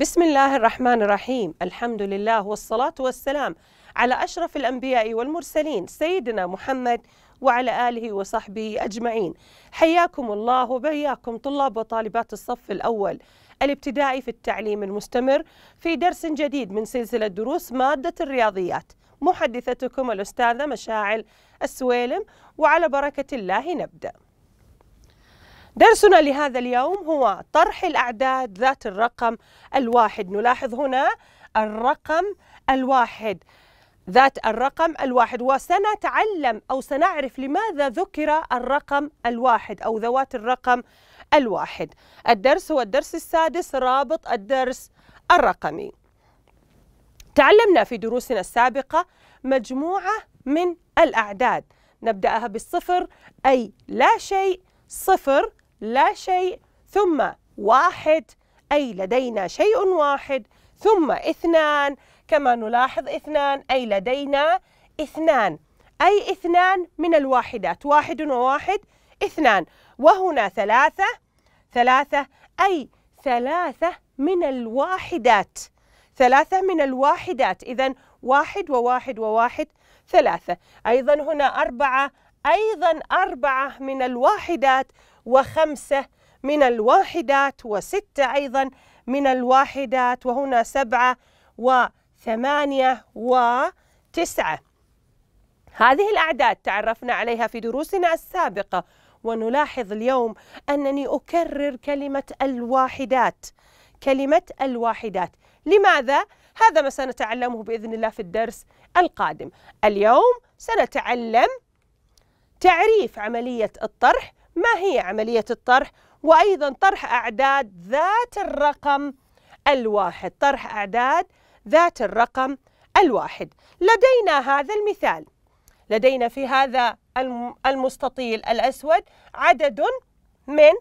بسم الله الرحمن الرحيم الحمد لله والصلاة والسلام على أشرف الأنبياء والمرسلين سيدنا محمد وعلى آله وصحبه أجمعين حياكم الله وبياكم طلاب وطالبات الصف الأول الابتدائي في التعليم المستمر في درس جديد من سلسلة دروس مادة الرياضيات محدثتكم الأستاذة مشاعل السويلم وعلى بركة الله نبدأ درسنا لهذا اليوم هو طرح الأعداد ذات الرقم الواحد نلاحظ هنا الرقم الواحد ذات الرقم الواحد وسنتعلم أو سنعرف لماذا ذكر الرقم الواحد أو ذوات الرقم الواحد الدرس هو الدرس السادس رابط الدرس الرقمي تعلمنا في دروسنا السابقة مجموعة من الأعداد نبدأها بالصفر أي لا شيء صفر لا شيء ثم واحد أي لدينا شيء واحد ثم اثنان كما نلاحظ اثنان أي لدينا اثنان أي اثنان من الواحدات واحد وواحد اثنان وهنا ثلاثة ثلاثة أي ثلاثة من الواحدات ثلاثة من الواحدات إذا واحد وواحد وواحد ثلاثة أيضا هنا أربعة أيضا أربعة من الواحدات وخمسة من الواحدات وستة أيضا من الواحدات وهنا سبعة وثمانية وتسعة هذه الأعداد تعرفنا عليها في دروسنا السابقة ونلاحظ اليوم أنني أكرر كلمة الواحدات كلمة الواحدات لماذا؟ هذا ما سنتعلمه بإذن الله في الدرس القادم اليوم سنتعلم تعريف عملية الطرح ما هي عملية الطرح وأيضا طرح أعداد ذات الرقم الواحد طرح أعداد ذات الرقم الواحد لدينا هذا المثال لدينا في هذا المستطيل الأسود عدد من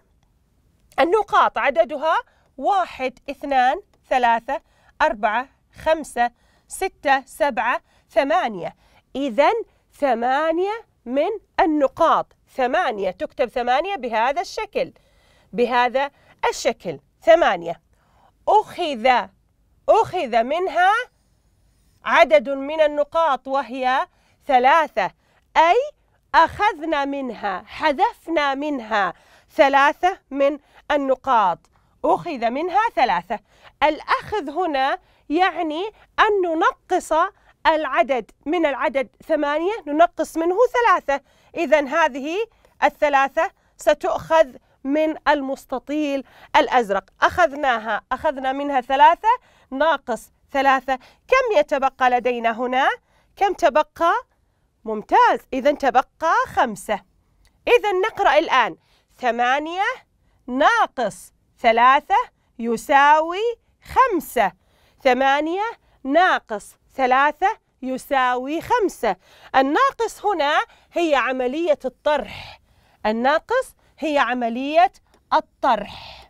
النقاط عددها واحد اثنان ثلاثة أربعة خمسة ستة سبعة ثمانية إذا ثمانية من النقاط ثمانية تكتب ثمانية بهذا الشكل بهذا الشكل ثمانية أخذ أخذ منها عدد من النقاط وهي ثلاثة أي أخذنا منها حذفنا منها ثلاثة من النقاط أخذ منها ثلاثة الأخذ هنا يعني أن ننقص العدد من العدد ثمانية ننقص منه ثلاثة إذا هذه الثلاثة ستؤخذ من المستطيل الأزرق أخذناها أخذنا منها ثلاثة ناقص ثلاثة كم يتبقى لدينا هنا؟ كم تبقى؟ ممتاز إذا تبقى خمسة إذا نقرأ الآن ثمانية ناقص ثلاثة يساوي خمسة ثمانية ناقص ثلاثة يساوي خمسة الناقص هنا هي عملية الطرح الناقص هي عملية الطرح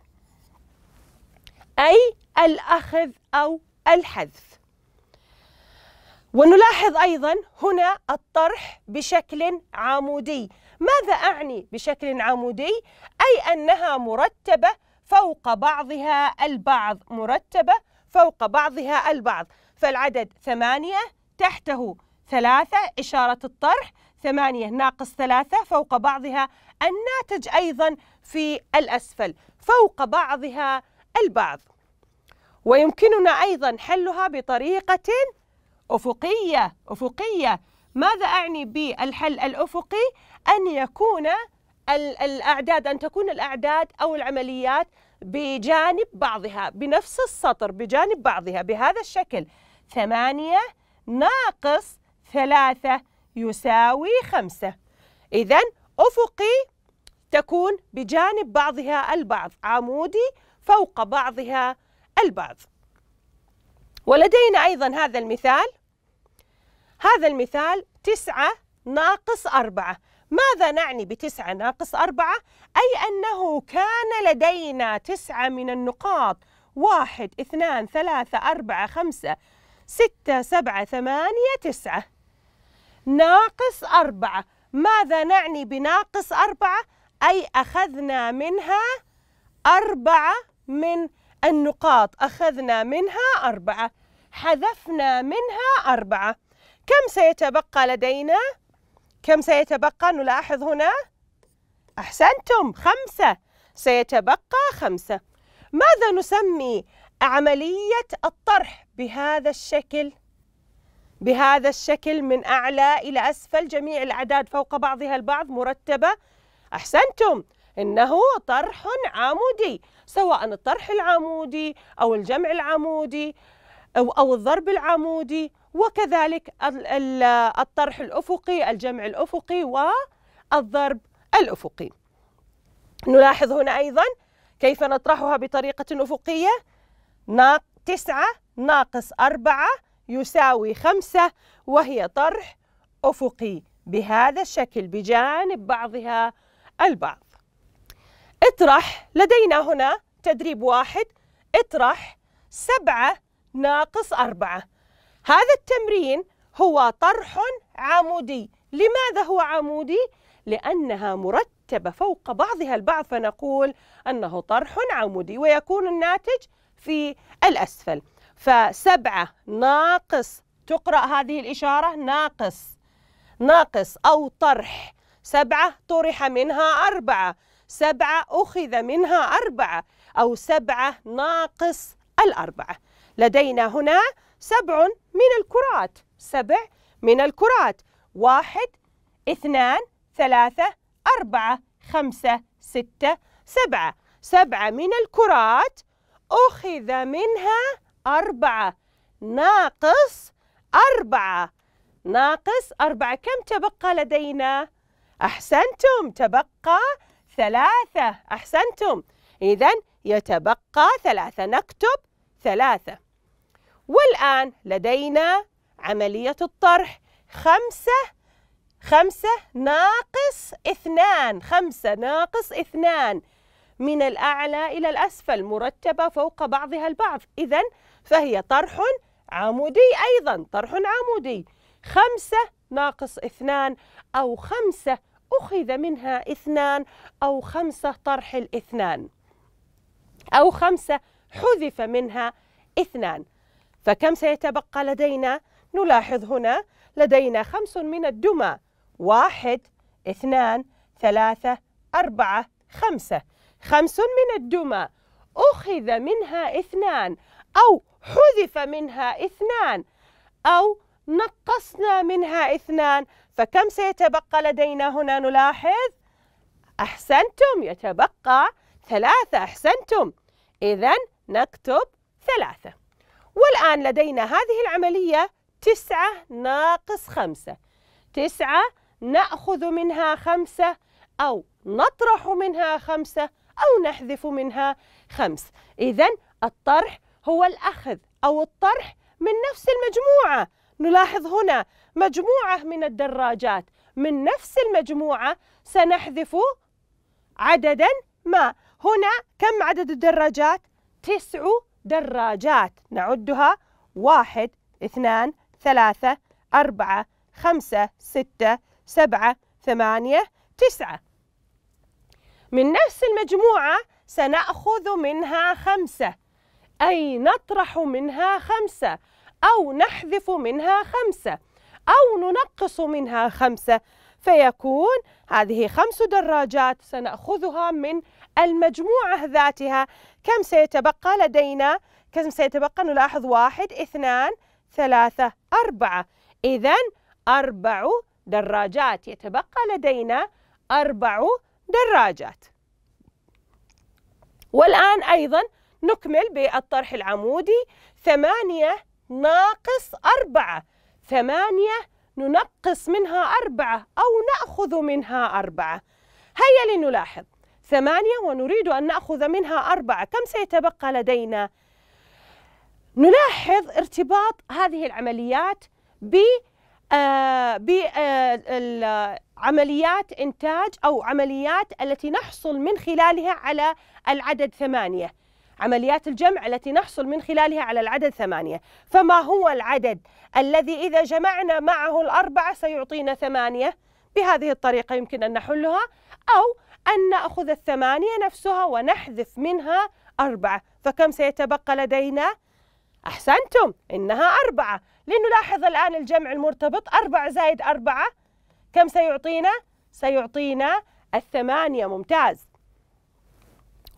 أي الأخذ أو الحذف ونلاحظ أيضا هنا الطرح بشكل عمودي ماذا أعني بشكل عمودي؟ أي أنها مرتبة فوق بعضها البعض مرتبة فوق بعضها البعض فالعدد ثمانية تحته ثلاثة إشارة الطرح ثمانية ناقص ثلاثة فوق بعضها الناتج أيضا في الأسفل فوق بعضها البعض ويمكننا أيضا حلها بطريقة أفقية أفقية ماذا أعني بالحل الأفقي؟ أن يكون الأعداد أن تكون الأعداد أو العمليات بجانب بعضها بنفس السطر بجانب بعضها بهذا الشكل ثمانية ناقص ثلاثة يساوي خمسة إذا أفقي تكون بجانب بعضها البعض عمودي فوق بعضها البعض ولدينا أيضا هذا المثال هذا المثال تسعة ناقص أربعة ماذا نعني بتسعة ناقص أربعة؟ أي أنه كان لدينا تسعة من النقاط واحد اثنان ثلاثة أربعة خمسة ستة سبعة ثمانية تسعة ناقص أربعة ماذا نعني بناقص أربعة؟ أي أخذنا منها أربعة من النقاط أخذنا منها أربعة حذفنا منها أربعة كم سيتبقى لدينا؟ كم سيتبقى؟ نلاحظ هنا أحسنتم خمسة سيتبقى خمسة ماذا نسمي عملية الطرح بهذا الشكل بهذا الشكل من أعلى إلى أسفل جميع الأعداد فوق بعضها البعض مرتبة أحسنتم إنه طرح عمودي سواء الطرح العمودي أو الجمع العمودي أو, أو الضرب العمودي وكذلك الطرح الأفقي الجمع الأفقي والضرب الأفقي نلاحظ هنا أيضا كيف نطرحها بطريقة أفقية تسعة ناقص أربعة يساوي خمسة وهي طرح أفقي بهذا الشكل بجانب بعضها البعض اطرح لدينا هنا تدريب واحد اطرح سبعة ناقص أربعة هذا التمرين هو طرح عمودي لماذا هو عمودي؟ لأنها مرتبة فوق بعضها البعض فنقول أنه طرح عمودي ويكون الناتج في الأسفل فسبعة ناقص تقرأ هذه الإشارة ناقص ناقص أو طرح سبعة طرح منها أربعة سبعة أخذ منها أربعة أو سبعة ناقص الأربعة لدينا هنا سبع من الكرات سبع من الكرات واحد اثنان ثلاثة أربعة خمسة ستة سبعة سبعة من الكرات أخذ منها أربعة ناقص أربعة ناقص أربعة كم تبقى لدينا؟ أحسنتم تبقى ثلاثة أحسنتم إذا يتبقى ثلاثة نكتب ثلاثة والآن لدينا عملية الطرح خمسة خمسة ناقص اثنان خمسة ناقص اثنان من الأعلى إلى الأسفل مرتبة فوق بعضها البعض إذا فهي طرح عمودي أيضا طرح عمودي خمسة ناقص اثنان أو خمسة أخذ منها اثنان أو خمسة طرح الاثنان أو خمسة حذف منها اثنان فكم سيتبقى لدينا؟ نلاحظ هنا لدينا خمس من الدمى واحد اثنان ثلاثة أربعة خمسة خمس من الدمى أخذ منها اثنان أو حذف منها اثنان أو نقصنا منها اثنان فكم سيتبقى لدينا هنا نلاحظ أحسنتم يتبقى ثلاثة أحسنتم إذا نكتب ثلاثة والآن لدينا هذه العملية تسعة ناقص خمسة تسعة نأخذ منها خمسة أو نطرح منها خمسة أو نحذف منها خمس إذا الطرح هو الأخذ أو الطرح من نفس المجموعة نلاحظ هنا مجموعة من الدراجات من نفس المجموعة سنحذف عددا ما هنا كم عدد الدراجات؟ تسع دراجات نعدها واحد اثنان ثلاثة أربعة خمسة ستة سبعة ثمانية تسعة من نفس المجموعة سنأخذ منها خمسة أي نطرح منها خمسة أو نحذف منها خمسة أو ننقص منها خمسة فيكون هذه خمس دراجات سنأخذها من المجموعة ذاتها كم سيتبقى لدينا؟ كم سيتبقى نلاحظ واحد اثنان ثلاثة أربعة إذا أربع دراجات يتبقى لدينا أربع دراجات والآن أيضا نكمل بالطرح العمودي ثمانية ناقص أربعة ثمانية ننقص منها أربعة أو نأخذ منها أربعة هيا لنلاحظ ثمانية ونريد أن نأخذ منها أربعة كم سيتبقى لدينا؟ نلاحظ ارتباط هذه العمليات بالعمليات آه، بعمليات آه، إنتاج أو عمليات التي نحصل من خلالها على العدد ثمانية عمليات الجمع التي نحصل من خلالها على العدد ثمانية فما هو العدد الذي إذا جمعنا معه الأربعة سيعطينا ثمانية بهذه الطريقة يمكن أن نحلها أو أن نأخذ الثمانية نفسها ونحذف منها أربعة فكم سيتبقى لدينا؟ أحسنتم إنها أربعة لأنه لاحظ الآن الجمع المرتبط أربعة زائد أربعة كم سيعطينا؟ سيعطينا الثمانية ممتاز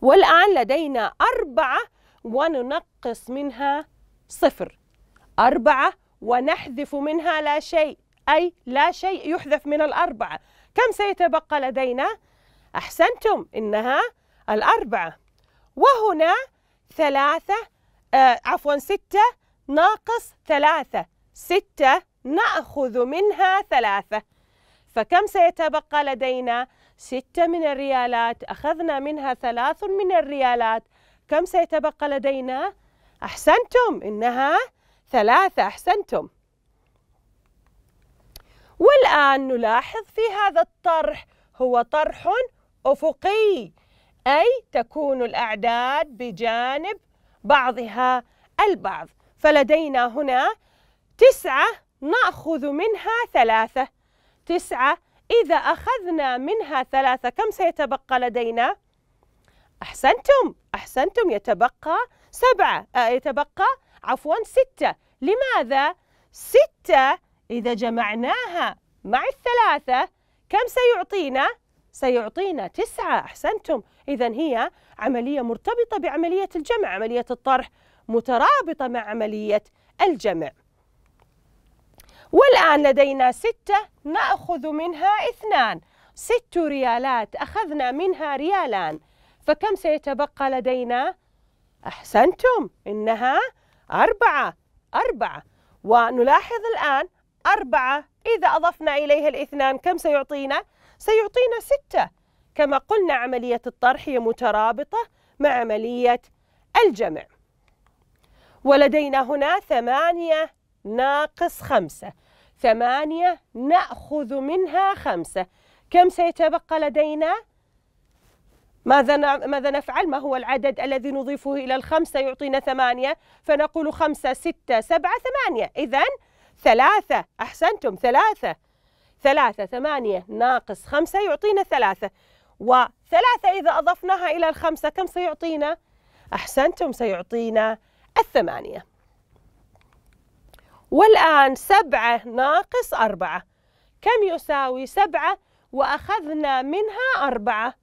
والآن لدينا أربعة وننقص منها صفر أربعة ونحذف منها لا شيء أي لا شيء يحذف من الأربعة كم سيتبقى لدينا؟ أحسنتم إنها الأربعة وهنا ثلاثة آه عفوا ستة ناقص ثلاثة ستة نأخذ منها ثلاثة فكم سيتبقى لدينا؟ ستة من الريالات أخذنا منها ثلاث من الريالات كم سيتبقى لدينا؟ أحسنتم إنها ثلاثة أحسنتم والآن نلاحظ في هذا الطرح هو طرح أفقي أي تكون الأعداد بجانب بعضها البعض فلدينا هنا تسعة نأخذ منها ثلاثة تسعة إذا أخذنا منها ثلاثة كم سيتبقى لدينا؟ أحسنتم أحسنتم يتبقى سبعة آه يتبقى عفوا ستة لماذا؟ ستة إذا جمعناها مع الثلاثة كم سيعطينا؟ سيعطينا تسعة أحسنتم إذا هي عملية مرتبطة بعملية الجمع عملية الطرح مترابطة مع عملية الجمع والآن لدينا ستة نأخذ منها اثنان ست ريالات أخذنا منها ريالان فكم سيتبقى لدينا؟ أحسنتم إنها أربعة أربعة ونلاحظ الآن أربعة إذا أضفنا إليها الاثنان كم سيعطينا؟ سيعطينا ستة كما قلنا عملية الطرح هي مترابطة مع عملية الجمع ولدينا هنا ثمانية ناقص خمسة ثمانية نأخذ منها خمسة كم سيتبقى لدينا؟ ماذا ماذا نفعل؟ ما هو العدد الذي نضيفه إلى الخمسة يعطينا ثمانية؟ فنقول خمسة ستة سبعة ثمانية إذا ثلاثة أحسنتم ثلاثة ثلاثة ثمانية ناقص خمسة يعطينا ثلاثة وثلاثة إذا أضفناها إلى الخمسة كم سيعطينا؟ أحسنتم سيعطينا الثمانية والآن سبعة ناقص أربعة كم يساوي سبعة وأخذنا منها أربعة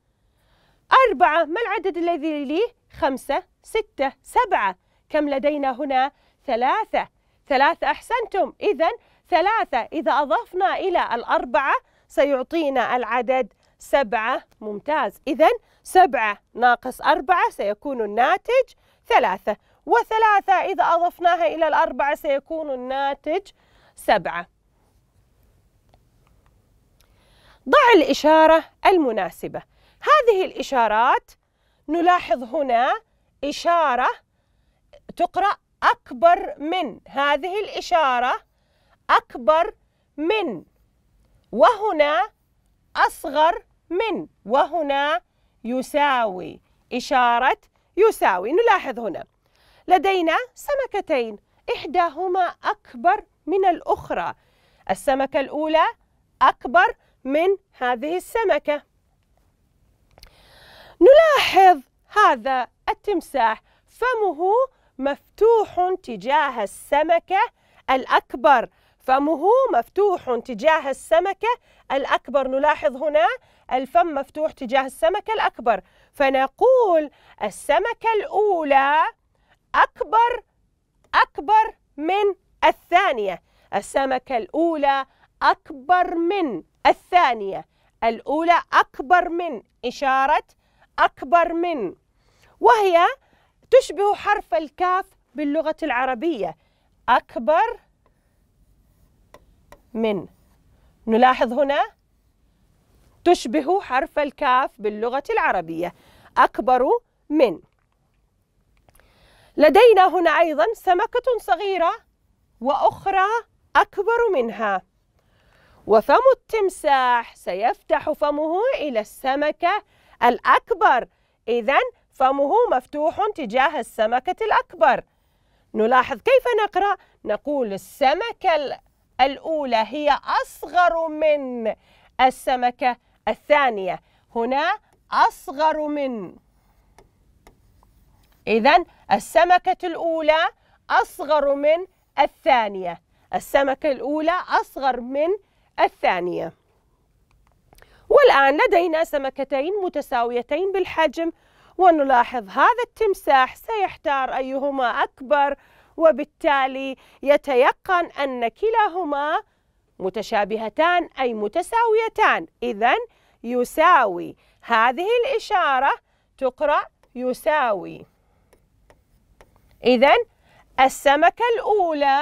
أربعة ما العدد الذي لي؟ خمسة ستة سبعة كم لدينا هنا؟ ثلاثة ثلاثة أحسنتم إذا ثلاثة إذا أضفنا إلى الأربعة سيعطينا العدد سبعة ممتاز إذا سبعة ناقص أربعة سيكون الناتج ثلاثة وثلاثة إذا أضفناها إلى الأربعة سيكون الناتج سبعة ضع الإشارة المناسبة هذه الإشارات نلاحظ هنا إشارة تقرأ أكبر من هذه الإشارة أكبر من وهنا أصغر من وهنا يساوي إشارة يساوي نلاحظ هنا لدينا سمكتين إحداهما أكبر من الأخرى السمكة الأولى أكبر من هذه السمكة نلاحظ هذا التمساح فمه مفتوح تجاه السمكة الأكبر فمه مفتوح تجاه السمكة الأكبر نلاحظ هنا الفم مفتوح تجاه السمكة الأكبر فنقول السمكة الأولى أكبر أكبر من الثانية السمكة الأولى أكبر من الثانية الأولى أكبر من إشارة أكبر من وهي تشبه حرف الكاف باللغة العربية أكبر من نلاحظ هنا تشبه حرف الكاف باللغة العربية أكبر من لدينا هنا أيضا سمكة صغيرة وأخرى أكبر منها وفم التمساح سيفتح فمه إلى السمكة الأكبر إذا فمه مفتوح تجاه السمكة الأكبر نلاحظ كيف نقرأ نقول السمكة الأكبر الأولى هي أصغر من السمكة الثانية هنا أصغر من إذا السمكة الأولى أصغر من الثانية السمكة الأولى أصغر من الثانية والآن لدينا سمكتين متساويتين بالحجم ونلاحظ هذا التمساح سيحتار أيهما أكبر وبالتالي يتيقن أن كلاهما متشابهتان أي متساويتان إذا يساوي هذه الإشارة تقرأ يساوي إذا السمكة الأولى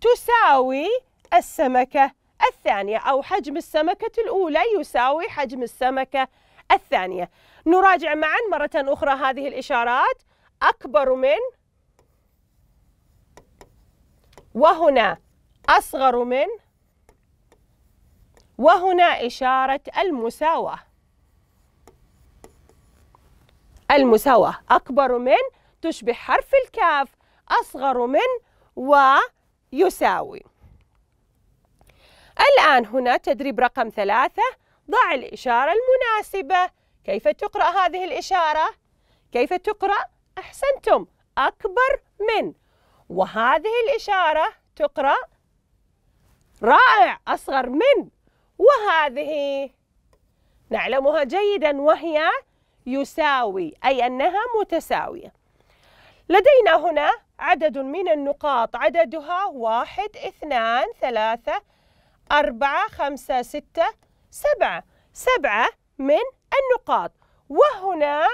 تساوي السمكة الثانية أو حجم السمكة الأولى يساوي حجم السمكة الثانية نراجع معا مرة أخرى هذه الإشارات أكبر من وهنا أصغر من وهنا إشارة المساواة المساواة أكبر من تشبه حرف الكاف أصغر من ويساوي الآن هنا تدريب رقم ثلاثة ضع الإشارة المناسبة كيف تقرأ هذه الإشارة؟ كيف تقرأ؟ أحسنتم أكبر من وهذه الإشارة تقرأ رائع أصغر من وهذه نعلمها جيدا وهي يساوي أي أنها متساوية لدينا هنا عدد من النقاط عددها واحد اثنان ثلاثة أربعة خمسة ستة سبعة سبعة من النقاط وهنا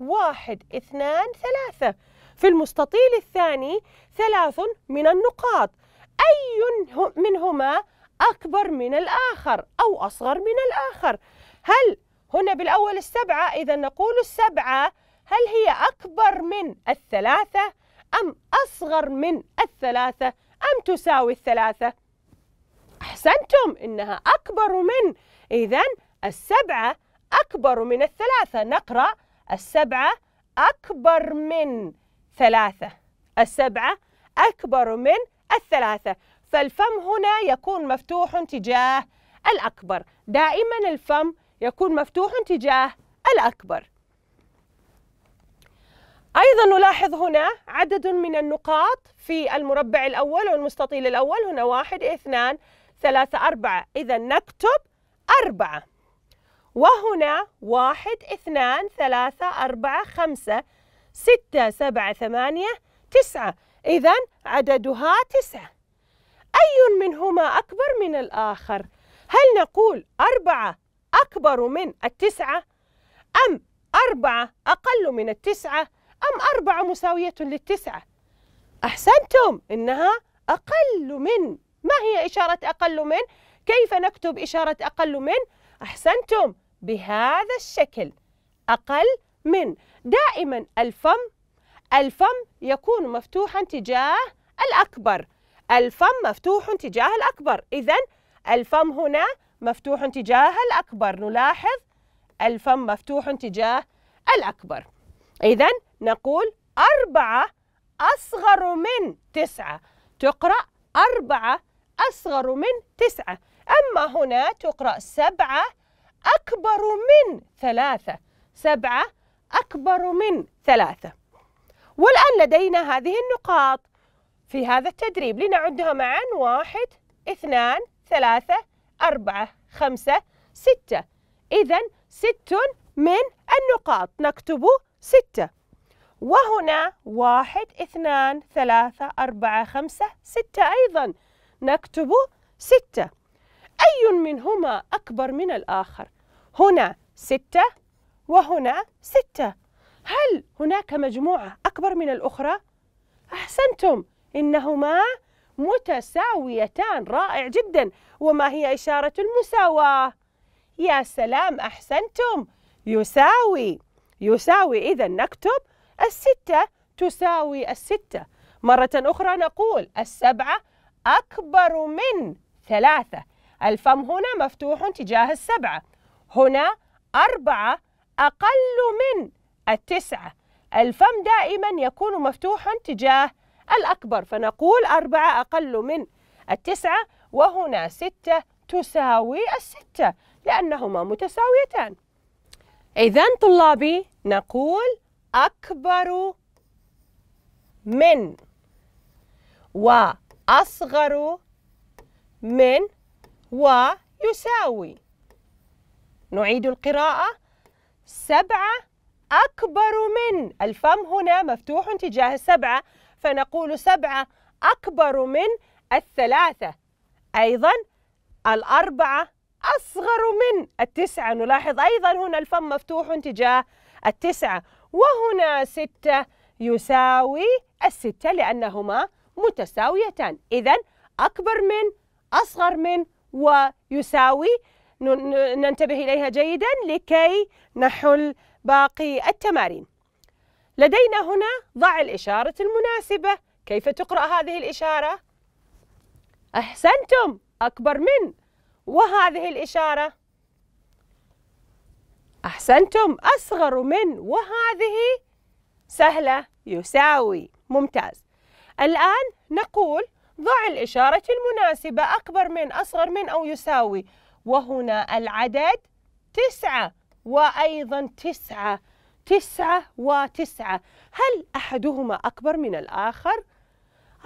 واحد اثنان ثلاثة في المستطيل الثاني ثلاث من النقاط أي منهما أكبر من الآخر أو أصغر من الآخر هل هنا بالأول السبعة إذا نقول السبعة هل هي أكبر من الثلاثة أم أصغر من الثلاثة أم تساوي الثلاثة أحسنتم إنها أكبر من إذا السبعة أكبر من الثلاثة نقرأ السبعة أكبر من ثلاثة السبعة أكبر من الثلاثة فالفم هنا يكون مفتوح تجاه الأكبر دائما الفم يكون مفتوح تجاه الأكبر أيضا نلاحظ هنا عدد من النقاط في المربع الأول والمستطيل الأول هنا واحد اثنان ثلاثة أربعة إذا نكتب أربعة وهنا واحد اثنان ثلاثة أربعة خمسة ستة سبعة ثمانية تسعة إذا عددها تسعة أي منهما أكبر من الآخر؟ هل نقول أربعة أكبر من التسعة أم أربعة أقل من التسعة أم أربعة مساوية للتسعة؟ أحسنتم إنها أقل من ما هي إشارة أقل من؟ كيف نكتب إشارة أقل من؟ أحسنتم بهذا الشكل أقل من دائما الفم الفم يكون مفتوحا تجاه الأكبر الفم مفتوح تجاه الأكبر إذا الفم هنا مفتوح تجاه الأكبر نلاحظ الفم مفتوح تجاه الأكبر إذا نقول أربعة أصغر من تسعة تقرأ أربعة أصغر من تسعة أما هنا تقرأ سبعة أكبر من ثلاثة سبعة أكبر من ثلاثة والآن لدينا هذه النقاط في هذا التدريب لنعدها معا واحد اثنان ثلاثة أربعة خمسة ستة إذا ست من النقاط نكتب ستة وهنا واحد اثنان ثلاثة أربعة خمسة ستة أيضا نكتب ستة أي منهما أكبر من الآخر هنا ستة وهنا ستة هل هناك مجموعة أكبر من الأخرى؟ أحسنتم إنهما متساويتان رائع جدا وما هي إشارة المساواة؟ يا سلام أحسنتم يساوي يساوي إذا نكتب الستة تساوي الستة مرة أخرى نقول السبعة أكبر من ثلاثة الفم هنا مفتوح تجاه السبعة هنا أربعة أقل من التسعة الفم دائما يكون مفتوحا تجاه الأكبر فنقول أربعة أقل من التسعة وهنا ستة تساوي الستة لأنهما متساويتان إذا طلابي نقول أكبر من وأصغر من ويساوي نعيد القراءة سبعة أكبر من الفم هنا مفتوح تجاه السبعة فنقول سبعة أكبر من الثلاثة أيضا الأربعة أصغر من التسعة نلاحظ أيضا هنا الفم مفتوح تجاه التسعة وهنا ستة يساوي الستة لأنهما متساويتان إذا أكبر من أصغر من ويساوي ننتبه إليها جيدا لكي نحل باقي التمارين لدينا هنا ضع الإشارة المناسبة كيف تقرأ هذه الإشارة؟ أحسنتم أكبر من وهذه الإشارة أحسنتم أصغر من وهذه سهلة يساوي ممتاز الآن نقول ضع الإشارة المناسبة أكبر من أصغر من أو يساوي وهنا العدد تسعة وأيضا تسعة تسعة وتسعة هل أحدهما أكبر من الآخر؟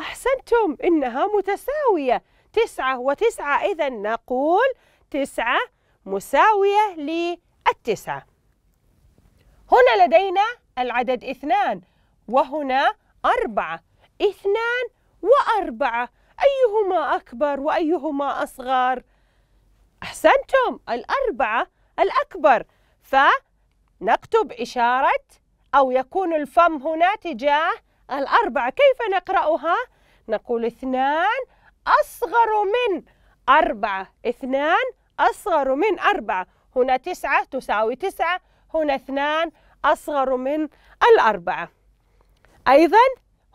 أحسنتم إنها متساوية تسعة وتسعة إذا نقول تسعة مساوية للتسعة هنا لدينا العدد اثنان وهنا أربعة اثنان وأربعة أيهما أكبر وأيهما أصغر؟ أحسنتم الأربعة الأكبر فنكتب إشارة أو يكون الفم هنا تجاه الأربعة كيف نقرأها؟ نقول اثنان أصغر من أربعة اثنان أصغر من أربعة هنا تسعة تساوي تسعة هنا اثنان أصغر من الأربعة أيضا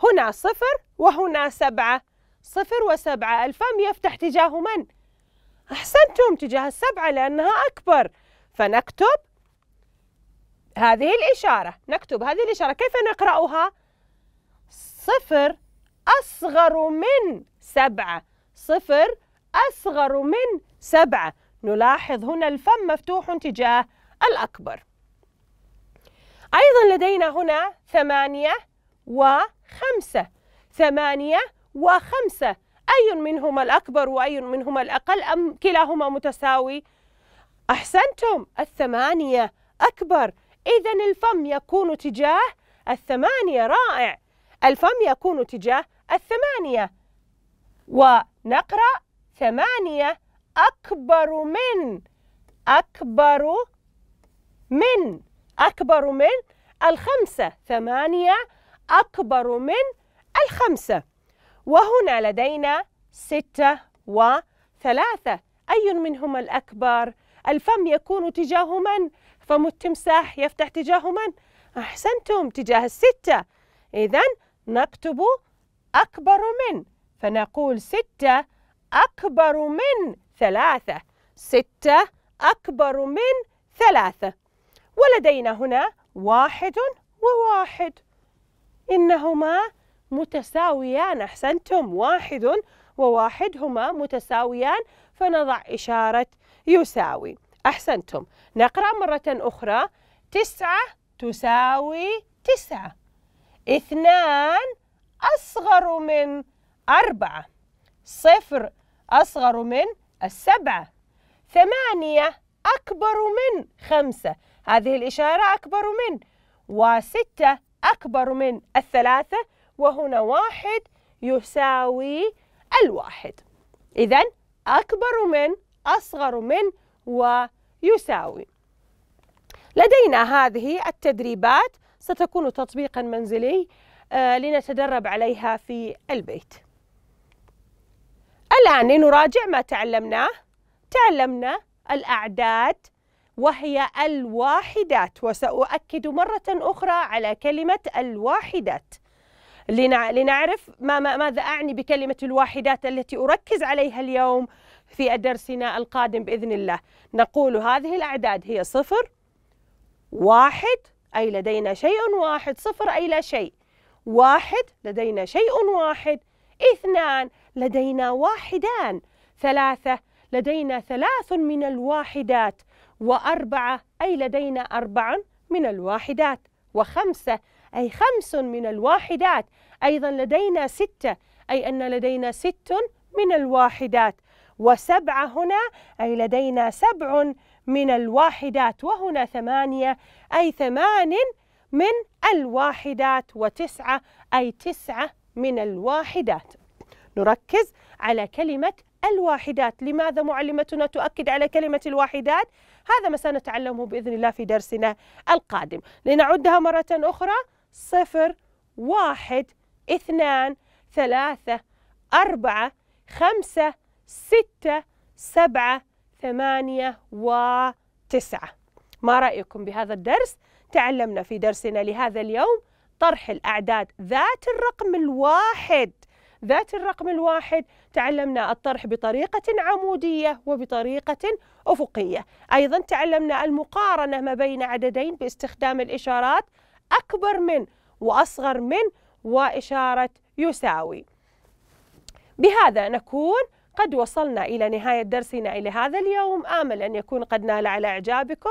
هنا صفر وهنا سبعة صفر وسبعة الفم يفتح تجاه من؟ أحسنتم تجاه السبعة لأنها أكبر فنكتب هذه الإشارة نكتب هذه الإشارة كيف نقرأها؟ صفر أصغر من سبعة صفر أصغر من سبعة نلاحظ هنا الفم مفتوح تجاه الأكبر أيضا لدينا هنا ثمانية وخمسة ثمانية وخمسة أي منهما الأكبر وأي منهما الأقل أم كلاهما متساوي؟ أحسنتم الثمانية أكبر إذا الفم يكون تجاه الثمانية رائع الفم يكون تجاه الثمانية ونقرأ ثمانية أكبر من أكبر من أكبر من الخمسة ثمانية أكبر من الخمسة وهنا لدينا ستة وثلاثة أي منهما الأكبر؟ الفم يكون تجاه من؟ فم التمساح يفتح تجاه من؟ أحسنتم تجاه الستة إذا نكتب أكبر من فنقول ستة أكبر من ثلاثة ستة أكبر من ثلاثة ولدينا هنا واحد وواحد إنهما متساويان أحسنتم واحد وواحد هما متساويان فنضع إشارة يساوي أحسنتم نقرأ مرة أخرى تسعة تساوي تسعة اثنان أصغر من أربعة صفر أصغر من السبعة ثمانية أكبر من خمسة هذه الإشارة أكبر من وستة أكبر من الثلاثة وهنا واحد يساوي الواحد إذا أكبر من أصغر من ويساوي لدينا هذه التدريبات ستكون تطبيقا منزلي آه، لنتدرب عليها في البيت الآن لنراجع ما تعلمناه تعلمنا الأعداد وهي الواحدات وسأؤكد مرة أخرى على كلمة الواحدات لنعرف ما ماذا أعني بكلمة الواحدات التي أركز عليها اليوم في درسنا القادم بإذن الله نقول هذه الأعداد هي صفر واحد أي لدينا شيء واحد صفر أي لا شيء واحد لدينا شيء واحد اثنان لدينا واحدان ثلاثة لدينا ثلاث من الواحدات وأربعة أي لدينا أربع من الواحدات وخمسة أي خمس من الواحدات أيضا لدينا ستة أي أن لدينا ست من الواحدات وسبعة هنا أي لدينا سبع من الواحدات وهنا ثمانية أي ثمان من الواحدات وتسعة أي تسعة من الواحدات نركز على كلمة الواحدات لماذا معلمتنا تؤكد على كلمة الواحدات هذا ما سنتعلمه بإذن الله في درسنا القادم لنعدها مرة أخرى صفر واحد اثنان ثلاثة أربعة خمسة ستة سبعة ثمانية وتسعة ما رأيكم بهذا الدرس؟ تعلمنا في درسنا لهذا اليوم طرح الأعداد ذات الرقم الواحد ذات الرقم الواحد تعلمنا الطرح بطريقة عمودية وبطريقة أفقية أيضا تعلمنا المقارنة ما بين عددين باستخدام الإشارات أكبر من وأصغر من وإشارة يساوي بهذا نكون قد وصلنا إلى نهاية درسنا إلى هذا اليوم آمل أن يكون قد نال على إعجابكم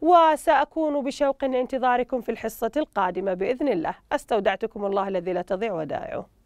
وسأكون بشوق انتظاركم في الحصة القادمة بإذن الله استودعتكم الله الذي لا تضيع ودائعه